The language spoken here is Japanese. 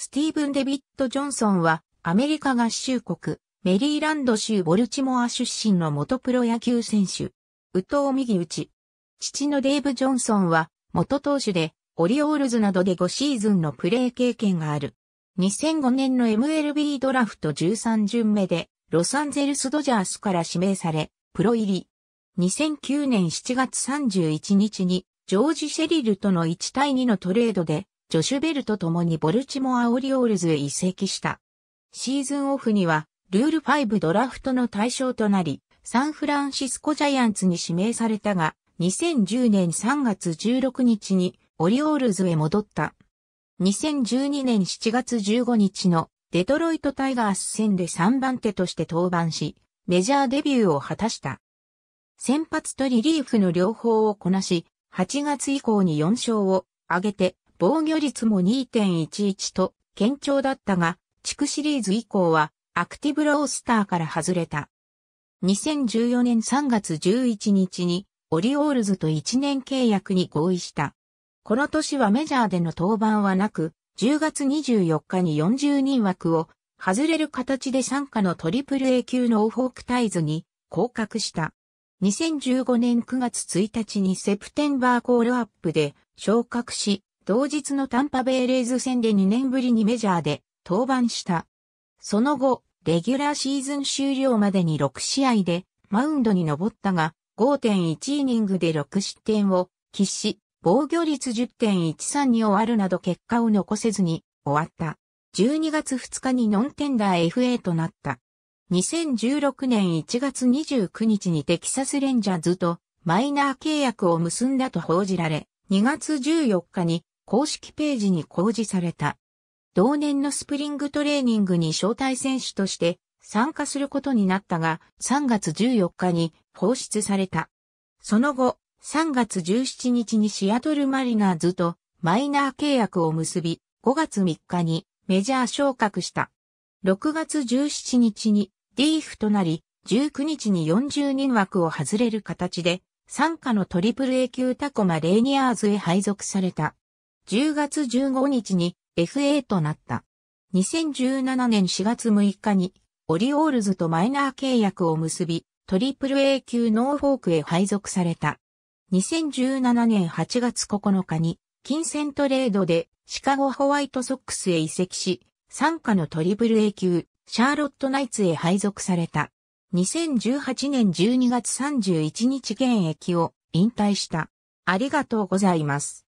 スティーブン・デビッド・ジョンソンは、アメリカ合衆国、メリーランド州ボルチモア出身の元プロ野球選手。右投右打ち。父のデイブ・ジョンソンは、元投手で、オリオールズなどで5シーズンのプレー経験がある。2005年の MLB ドラフト13巡目で、ロサンゼルス・ドジャースから指名され、プロ入り。2009年7月31日に、ジョージ・シェリルとの1対2のトレードで、ジョシュベルと共にボルチモア・オリオールズへ移籍した。シーズンオフには、ルール5ドラフトの対象となり、サンフランシスコジャイアンツに指名されたが、2010年3月16日にオリオールズへ戻った。2012年7月15日のデトロイトタイガース戦で3番手として登板し、メジャーデビューを果たした。先発とリリーフの両方をこなし、8月以降に4勝を挙げて防御率も2.11と堅調だったが、地区シリーズ以降はアクティブロースターから外れた。2014年3月11日にオリオールズと1年契約に合意した。この年はメジャーでの登板はなく、10月24日に40人枠を外れる形で参加のトリプル A 級のオフォークタイズに降格した。2015年9月1日にセプテンバーコールアップで昇格し、同日のタンパベイレイズ戦で2年ぶりにメジャーで登板した。その後、レギュラーシーズン終了までに6試合でマウンドに登ったが、5.1イニングで6失点を喫し、防御率10.13に終わるなど結果を残せずに終わった。12月2日にノンテンダー FA となった。2016年1月29日にテキサスレンジャーズとマイナー契約を結んだと報じられ、2月14日に公式ページに公示された。同年のスプリングトレーニングに招待選手として参加することになったが、3月14日に放出された。その後、3月17日にシアトルマリナーズとマイナー契約を結び、5月3日にメジャー昇格した。6月17日にディーフとなり、19日に40人枠を外れる形で、参加のトリプル A 級タコマレーニアーズへ配属された。10月15日に FA となった。2017年4月6日にオリオールズとマイナー契約を結び、トリプル A 級ノーフォークへ配属された。2017年8月9日に金銭トレードでシカゴホワイトソックスへ移籍し、参加のトリプル A 級シャーロットナイツへ配属された。2018年12月31日現役を引退した。ありがとうございます。